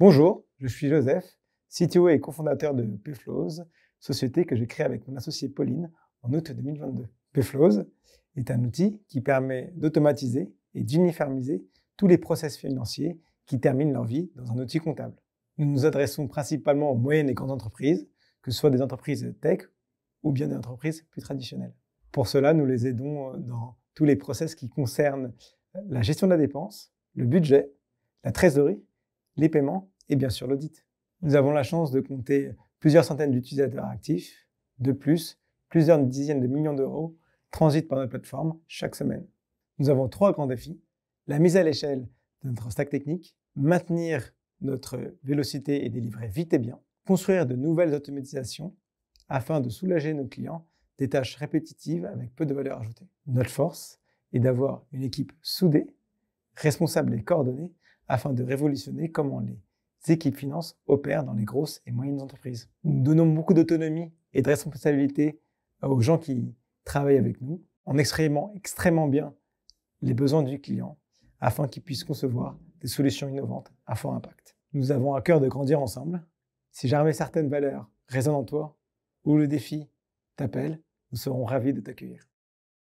Bonjour, je suis Joseph, CTO et cofondateur de Pflows, société que j'ai créée avec mon associé Pauline en août 2022. Pflows est un outil qui permet d'automatiser et d'uniformiser tous les process financiers qui terminent leur vie dans un outil comptable. Nous nous adressons principalement aux moyennes et grandes entreprises, que ce soit des entreprises tech ou bien des entreprises plus traditionnelles. Pour cela, nous les aidons euh, dans tous les process qui concernent euh, la gestion de la dépense, le budget, la trésorerie, les paiements et bien sûr l'audit. Nous avons la chance de compter plusieurs centaines d'utilisateurs actifs. De plus, plusieurs dizaines de millions d'euros transitent par notre plateforme chaque semaine. Nous avons trois grands défis. La mise à l'échelle de notre stack technique, maintenir notre vélocité et délivrer vite et bien, construire de nouvelles automatisations afin de soulager nos clients des tâches répétitives avec peu de valeur ajoutée. Notre force est d'avoir une équipe soudée, responsable et coordonnée afin de révolutionner comment les équipes finance opèrent dans les grosses et moyennes entreprises. Nous donnons beaucoup d'autonomie et de responsabilité euh, aux gens qui travaillent avec nous en exprimant extrêmement bien les besoins du client afin qu'ils puissent concevoir des solutions innovantes à fort impact. Nous avons à cœur de grandir ensemble. Si jamais certaines valeurs résonnent en toi ou le défi t'appelle, nous serons ravis de t'accueillir.